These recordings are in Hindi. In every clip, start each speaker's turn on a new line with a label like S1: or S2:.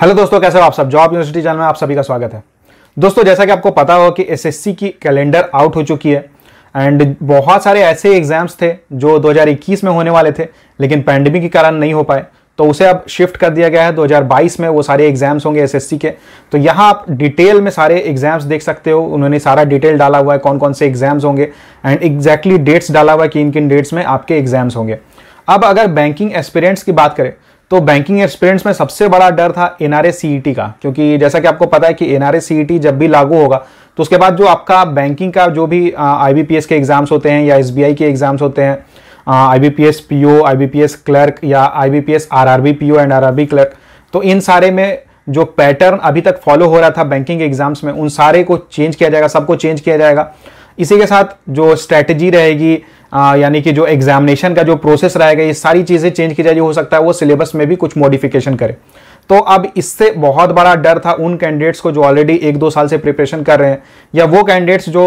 S1: हेलो दोस्तों कैसे हो आप सब जॉब यूनिवर्सिटी चैनल में आप सभी का स्वागत है दोस्तों जैसा कि आपको पता हो कि एसएससी की कैलेंडर आउट हो चुकी है एंड बहुत सारे ऐसे एग्जाम्स थे जो 2021 में होने वाले थे लेकिन पैंडमिक के कारण नहीं हो पाए तो उसे अब शिफ्ट कर दिया गया है 2022 में वो सारे एग्जाम्स होंगे एस के तो यहाँ आप डिटेल में सारे एग्जाम्स देख सकते हो उन्होंने सारा डिटेल डाला हुआ है कौन कौन से एग्जाम्स होंगे एंड एग्जैक्टली डेट्स डाला हुआ है कि इन किन डेट्स में आपके एग्जाम्स होंगे अब अगर बैंकिंग एक्सपीरियंस की बात करें तो बैंकिंग एक्सपीरियंस में सबसे बड़ा डर था एनआरए सीईटी e का क्योंकि जैसा कि आपको पता है कि एनआरए सीईटी e जब भी लागू होगा तो उसके बाद जो आपका बैंकिंग का जो भी आईबीपीएस के एग्जाम्स होते हैं या एसबीआई के एग्जाम्स होते हैं आईबीपीएस पीओ आईबीपीएस क्लर्क या IBPS RRB PO and RRB clerk तो इन सारे में जो पैटर्न अभी तक फॉलो हो रहा था बैंकिंग एग्जाम्स में उन सारे को चेंज किया जाएगा सबको चेंज किया जाएगा इसी के साथ जो स्ट्रैटेजी रहेगी यानी कि जो एग्जामिनेशन का जो प्रोसेस रहेगा ये सारी चीज़ें चेंज की जाएगी हो सकता है वो सिलेबस में भी कुछ मॉडिफिकेशन करे तो अब इससे बहुत बड़ा डर था उन कैंडिडेट्स को जो ऑलरेडी एक दो साल से प्रिपरेशन कर रहे हैं या वो कैंडिडेट्स जो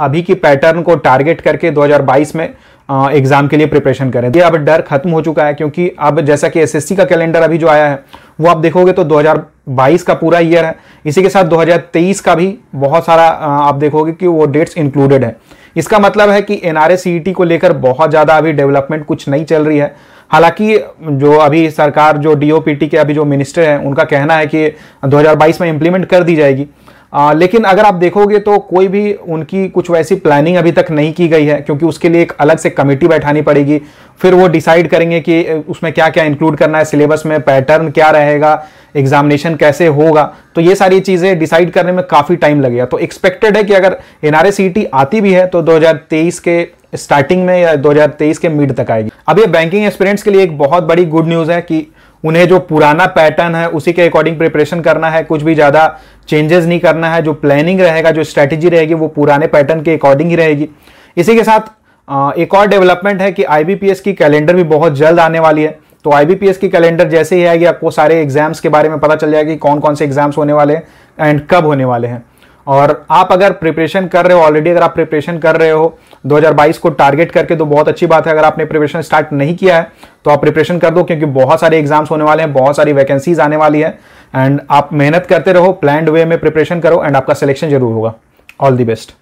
S1: अभी की पैटर्न को टारगेट करके 2022 में एग्जाम के लिए प्रिपरेशन करें ये अब डर खत्म हो चुका है क्योंकि अब जैसा कि एसएससी का कैलेंडर अभी जो आया है वो आप देखोगे तो 2022 का पूरा ईयर है इसी के साथ 2023 का भी बहुत सारा आप देखोगे कि वो डेट्स इंक्लूडेड है इसका मतलब है कि एन आर e को लेकर बहुत ज़्यादा अभी डेवलपमेंट कुछ नहीं चल रही है हालांकि जो अभी सरकार जो डी के अभी जो मिनिस्टर हैं उनका कहना है कि 2022 में इम्प्लीमेंट कर दी जाएगी आ, लेकिन अगर आप देखोगे तो कोई भी उनकी कुछ वैसी प्लानिंग अभी तक नहीं की गई है क्योंकि उसके लिए एक अलग से कमेटी बैठानी पड़ेगी फिर वो डिसाइड करेंगे कि उसमें क्या क्या इंक्लूड करना है सिलेबस में पैटर्न क्या रहेगा एग्जामिनेशन कैसे होगा तो ये सारी चीज़ें डिसाइड करने में काफ़ी टाइम लगेगा तो एक्सपेक्टेड है कि अगर एन आती भी है तो दो के स्टार्टिंग में या 2023 के मिड तक आएगी अब ये बैंकिंग एक्सपीरियंस के लिए एक बहुत बड़ी गुड न्यूज़ है कि उन्हें जो पुराना पैटर्न है उसी के अकॉर्डिंग प्रिपरेशन करना है कुछ भी ज़्यादा चेंजेस नहीं करना है जो प्लानिंग रहेगा जो स्ट्रैटेजी रहेगी वो पुराने पैटर्न के अकॉर्डिंग ही रहेगी इसी के साथ एक और डेवलपमेंट है कि आईबीपीएस की कैलेंडर भी बहुत जल्द आने वाली है तो आईबीपीएस की कैलेंडर जैसे ही आएगी आपको सारे एग्जाम्स के बारे में पता चल जाएगा कि कौन कौन से एग्जाम्स होने वाले हैं एंड कब होने वाले हैं और आप अगर प्रिपरेशन कर रहे हो ऑलरेडी अगर आप प्रिपरेशन कर रहे हो 2022 को टारगेट करके तो बहुत अच्छी बात है अगर आपने प्रिपरेशन स्टार्ट नहीं किया है तो आप प्रिपरेशन कर दो क्योंकि बहुत सारे एग्जाम्स होने वाले हैं बहुत सारी वैकेंसीज आने वाली है एंड आप मेहनत करते रहो प्लैंड वे में प्रिपरेशन करो एंड आपका सिलेक्शन जरूर होगा ऑल दी बेस्ट